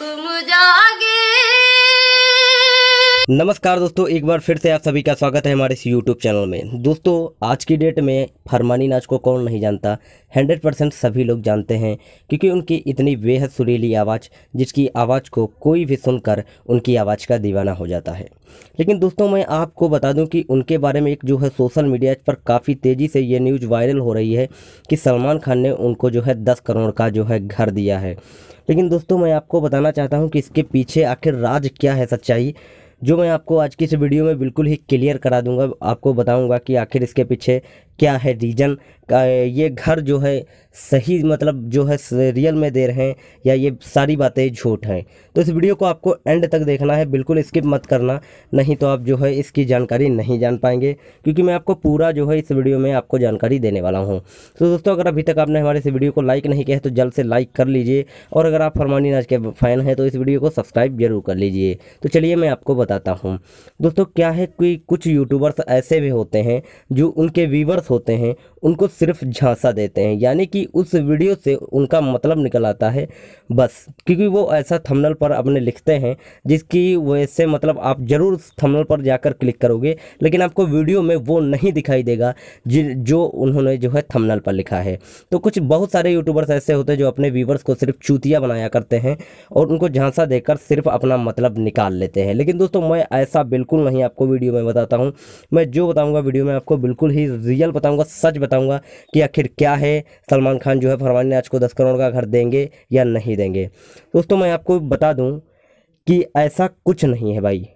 Welcome नमस्कार दोस्तों एक बार फिर से आप सभी का स्वागत है हमारे इस यूट्यूब चैनल में दोस्तों आज की डेट में फरमानी नाच को कौन नहीं जानता 100 परसेंट सभी लोग जानते हैं क्योंकि उनकी इतनी बेहद सुरीली आवाज़ जिसकी आवाज़ को कोई भी सुनकर उनकी आवाज़ का दीवाना हो जाता है लेकिन दोस्तों मैं आपको बता दूं कि उनके बारे में एक जो है सोशल मीडिया पर काफ़ी तेज़ी से ये न्यूज़ वायरल हो रही है कि सलमान खान ने उनको जो है दस करोड़ का जो है घर दिया है लेकिन दोस्तों मैं आपको बताना चाहता हूँ कि इसके पीछे आखिर राज क्या है सच्चाई जो मैं आपको आज की इस वीडियो में बिल्कुल ही क्लियर करा दूंगा आपको बताऊंगा कि आखिर इसके पीछे क्या है रीजन ये घर जो है सही मतलब जो है रियल में दे रहे हैं या ये सारी बातें झूठ हैं तो इस वीडियो को आपको एंड तक देखना है बिल्कुल स्किप मत करना नहीं तो आप जो है इसकी जानकारी नहीं जान पाएंगे क्योंकि मैं आपको पूरा जो है इस वीडियो में आपको जानकारी देने वाला हूँ तो दोस्तों अगर अभी तक आपने हमारे इस वीडियो को लाइक नहीं किया है तो जल्द से लाइक कर लीजिए और अगर आप फरमानी नाच के फ़ैन हैं तो इस वीडियो को सब्सक्राइब जरूर कर लीजिए तो चलिए मैं आपको बताता हूँ दोस्तों क्या है कि कुछ यूट्यूबर्स ऐसे भी होते हैं जो उनके व्यूवर्स होते हैं उनको सिर्फ झांसा देते हैं यानी कि उस वीडियो से उनका मतलब निकल आता है बस क्योंकि वो ऐसा थंबनेल पर अपने लिखते हैं जिसकी वजह से मतलब आप ज़रूर उस थंबनेल पर जाकर क्लिक करोगे लेकिन आपको वीडियो में वो नहीं दिखाई देगा जो उन्होंने जो है थंबनेल पर लिखा है तो कुछ बहुत सारे यूट्यूबर्स ऐसे होते हैं जो अपने व्यूवर्स को सिर्फ चूतिया बनाया करते हैं और उनको झांसा देकर सिर्फ अपना मतलब निकाल लेते हैं लेकिन दोस्तों मैं ऐसा बिल्कुल नहीं आपको वीडियो में बताता हूँ मैं जो बताऊँगा वीडियो में आपको बिल्कुल ही रियल रियल बताऊंगा सच बताऊंगा कि आखिर क्या है सलमान खान जो है फरमान आज को दस करोड़ का घर देंगे या नहीं देंगे दोस्तों मैं आपको बता दूँ कि ऐसा कुछ नहीं है भाई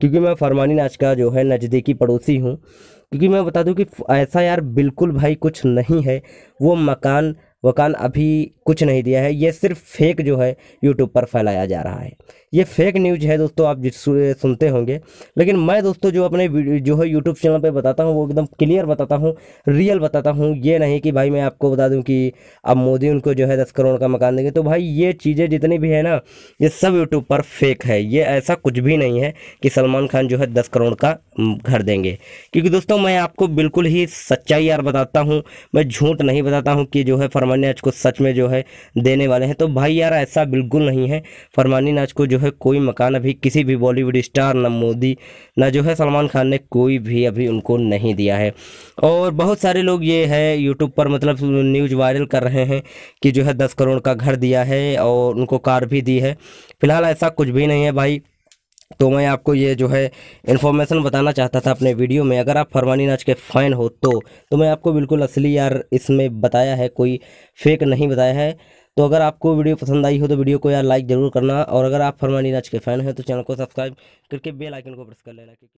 क्योंकि मैं फरमानी नाच का जो है नज़दीकी पड़ोसी हूँ क्योंकि मैं बता दूं कि ऐसा यार बिल्कुल भाई कुछ नहीं है वो मकान वकान अभी कुछ नहीं दिया है ये सिर्फ फेक जो है यूट्यूब पर फैलाया जा रहा है ये फेक न्यूज है दोस्तों आप सुनते होंगे लेकिन मैं दोस्तों जो अपने जो है यूट्यूब चैनल पे बताता हूँ वो एकदम क्लियर बताता हूँ रियल बताता हूँ ये नहीं कि भाई मैं आपको बता दूँ कि अब मोदी उनको जो है दस करोड़ का मकान देंगे तो भाई ये चीज़ें जितनी भी है ना ये सब यूट्यूब पर फेक है ये ऐसा कुछ भी नहीं है कि सलमान खान जो है दस करोड़ का घर देंगे क्योंकि दोस्तों मैं आपको बिल्कुल ही सच्चाई यार बताता हूँ मैं झूठ नहीं बताता हूँ कि जो है फरमा फरमानी नाच को सच में जो है देने वाले हैं तो भाई यार ऐसा बिल्कुल नहीं है फरमानी नाच को जो है कोई मकान अभी किसी भी बॉलीवुड स्टार न मोदी न जो है सलमान खान ने कोई भी अभी उनको नहीं दिया है और बहुत सारे लोग ये है यूट्यूब पर मतलब न्यूज़ वायरल कर रहे हैं कि जो है दस करोड़ का घर दिया है और उनको कार भी दी है फिलहाल ऐसा कुछ भी नहीं है भाई तो मैं आपको ये जो है इन्फॉर्मेशन बताना चाहता था अपने वीडियो में अगर आप फरमानी नाच के फ़ैन हो तो तो मैं आपको बिल्कुल असली यार इसमें बताया है कोई फेक नहीं बताया है तो अगर आपको वीडियो पसंद आई हो तो वीडियो को यार लाइक ज़रूर करना और अगर आप फरमानी नाच के फ़ैन हैं तो चैनल को सब्सक्राइब करके बेल आइकन को प्रेस कर लेना